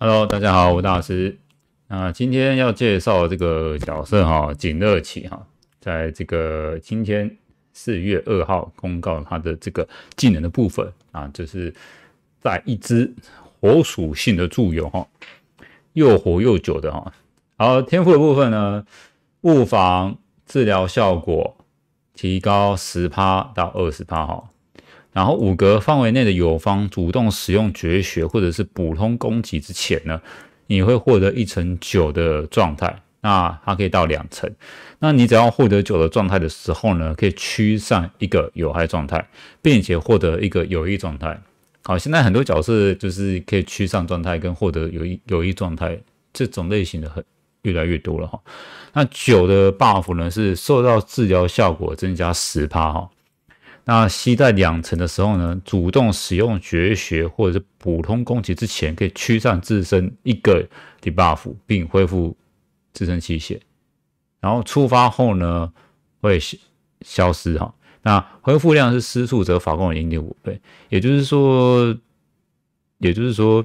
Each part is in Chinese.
Hello，大家好，吴大师。那今天要介绍这个角色哈，景乐启哈，在这个今天四月二号公告他的这个技能的部分啊，就是在一只火属性的助友哈，又活又久的哈。好，天赋的部分呢，物防、治疗效果提高十趴到二十趴哈。然后五格范围内的友方主动使用绝学或者是普通攻击之前呢，你会获得一层九的状态，那它可以到两层。那你只要获得九的状态的时候呢，可以驱散一个有害状态，并且获得一个有益状态。好，现在很多角色就是可以驱散状态跟获得有益有益状态这种类型的很越来越多了哈。那九的 buff 呢是受到治疗效果增加十趴哈。那吸在两层的时候呢，主动使用绝学或者是普通攻击之前，可以驱散自身一个 debuff 并恢复自身气血，然后触发后呢会消失哈。那恢复量是施术者法攻的零点五倍，也就是说，也就是说，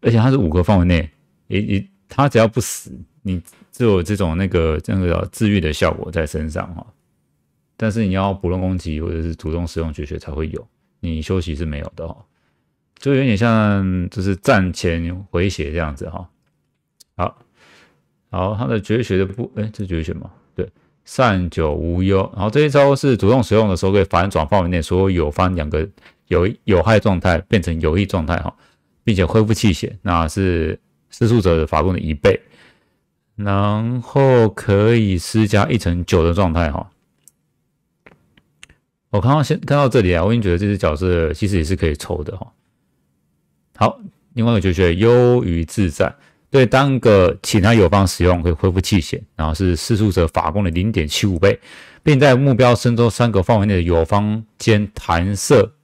而且它是五个范围内，也也他只要不死，你就有这种那个那个治愈的效果在身上哈。但是你要不论攻击或者是主动使用绝学才会有，你休息是没有的哈，就有点像就是战前回血这样子哈。好，好，他的绝学的不，哎，这绝学吗？对，善久无忧。然后这一招是主动使用的时候，可以反转范围内所有友方两个有有害状态变成有益状态哈，并且恢复气血，那是施术者法攻的一倍，然后可以施加一层九的状态哈。我看到先看到这里啊，我已经觉得这只角色其实也是可以抽的哈。好，另外一个就是优于自在，对单个其他友方使用可以恢复气血，然后是施术者法攻的零点七五倍，并在目标身周三个范围内的友方间弹射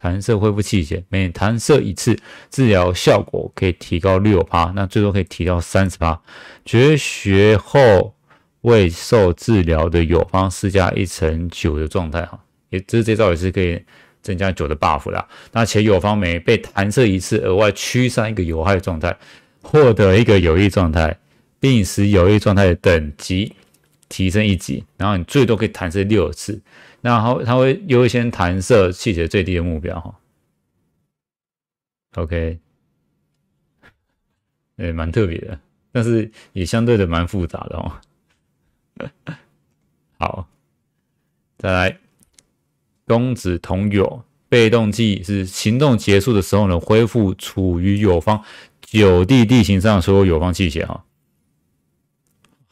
弹射恢复气血，每弹射一次治疗效果可以提高六趴，那最多可以提到三十趴。绝学后。未受治疗的友方施加一层九的状态哈，也这这招也是可以增加九的 buff 啦。那且友方每被弹射一次，额外驱散一个有害状态，获得一个有益状态，并使有益状态的等级提升一级。然后你最多可以弹射六次，然后它会优先弹射气血最低的目标哈。OK，哎，蛮特别的，但是也相对的蛮复杂的哦。好，再来，公子同友被动技是行动结束的时候呢，恢复处于友方九地地形上所有友方气血啊。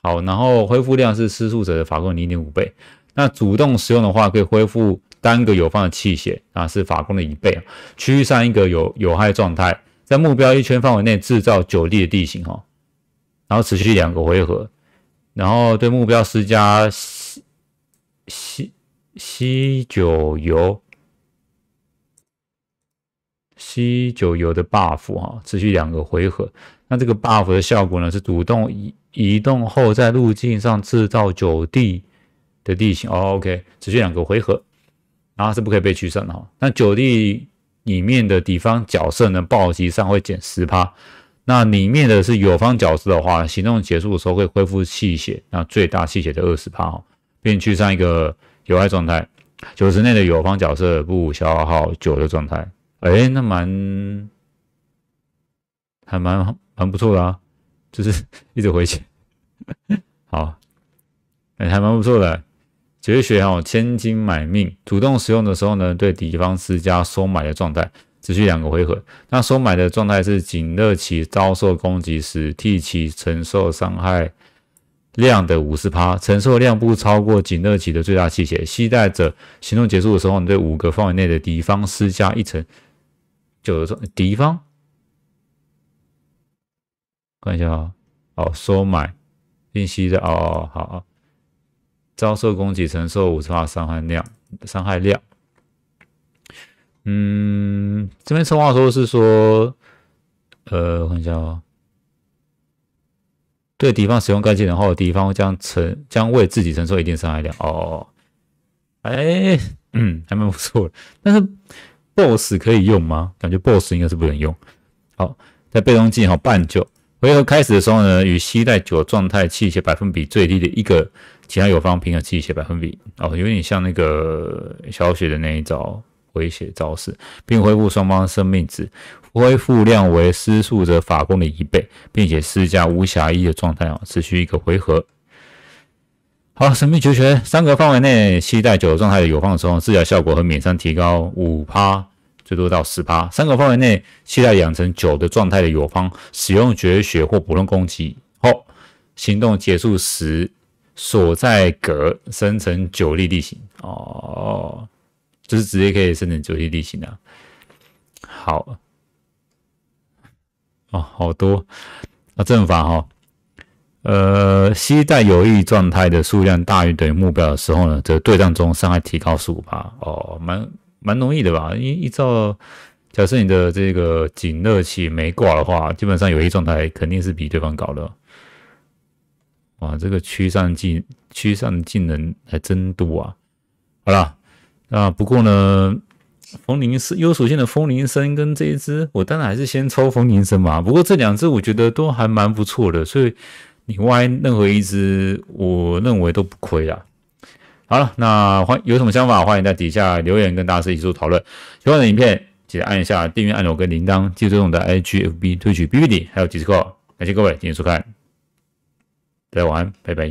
好，然后恢复量是施术者的法攻零点五倍。那主动使用的话，可以恢复单个友方的气血啊，是法攻的一倍啊。驱散一个有有害状态，在目标一圈范围内制造九地的地形哈，然后持续两个回合。然后对目标施加吸吸吸九油吸九油的 buff 哈，持续两个回合。那这个 buff 的效果呢是主动移移动后，在路径上制造九地的地形哦。OK，持续两个回合，然后是不可以被取胜哈。那九地里面的敌方角色呢，暴击上会减十趴。那里面的是友方角色的话，行动结束的时候会恢复气血，那最大气血的二十八号，并去上一个友爱状态。九十内的友方角色不消耗酒的状态。哎，那蛮还蛮蛮不错的啊，就是一直回血。好，哎，还蛮不错的。绝学哦，千金买命，主动使用的时候呢，对敌方施加收买的状态。持续两个回合。那收买的状态是：仅乐其遭受攻击时，替其承受伤害量的五十%。承受量不超过仅乐其的最大气血。系带者行动结束的时候，你对五个范围内的敌方施加一层。就是说，敌方。看一下啊，哦，收买，并吸着，哦哦，好啊。遭受攻击，承受五十伤害量，伤害量。嗯，这边策划说是说，呃，看一下哦。对敌方使用干净能后敌方将承将为自己承受一定伤害量哦。哎，嗯，还蛮不错的。但是 BOSS 可以用吗？感觉 BOSS 应该是不能用。好，在被动技好半九回合开始的时候呢，与吸带九状态气血百分比最低的一个其他友方平衡气血百分比哦，有点像那个小雪的那一招。回血招式，并恢复双方生命值，恢复量为施速者法攻的一倍，并且施加无瑕一的状态啊，持续一个回合。好，神秘绝学，三格范围内期待九状态的有放松治疗效果和免伤提高五趴，最多到十趴，三格范围内期待养成九的状态的友方使用绝学或普通攻击后，行动结束时所在格生成九力地形哦。就是直接可以生成九地地形的，好，哦，好多啊！正法哈，呃，携带有益状态的数量大于等于目标的时候呢，则对战中伤害提高十五吧。哦，蛮蛮容易的吧？依依照假设你的这个锦热器没挂的话，基本上有益状态肯定是比对方高的。哇，这个驱散技驱散技能还真多啊！好了。啊，不过呢，风铃声有属性的风铃声跟这一只，我当然还是先抽风铃声嘛。不过这两只我觉得都还蛮不错的，所以你歪任何一只，我认为都不亏啊。好了，那欢有什么想法，欢迎在底下留言跟大家一起做讨论。喜欢的影片记得按一下订阅按钮跟铃铛，记得用的 IGFB 推取 BBD 还有几十个。感谢各位今天收看，大家晚安，拜拜。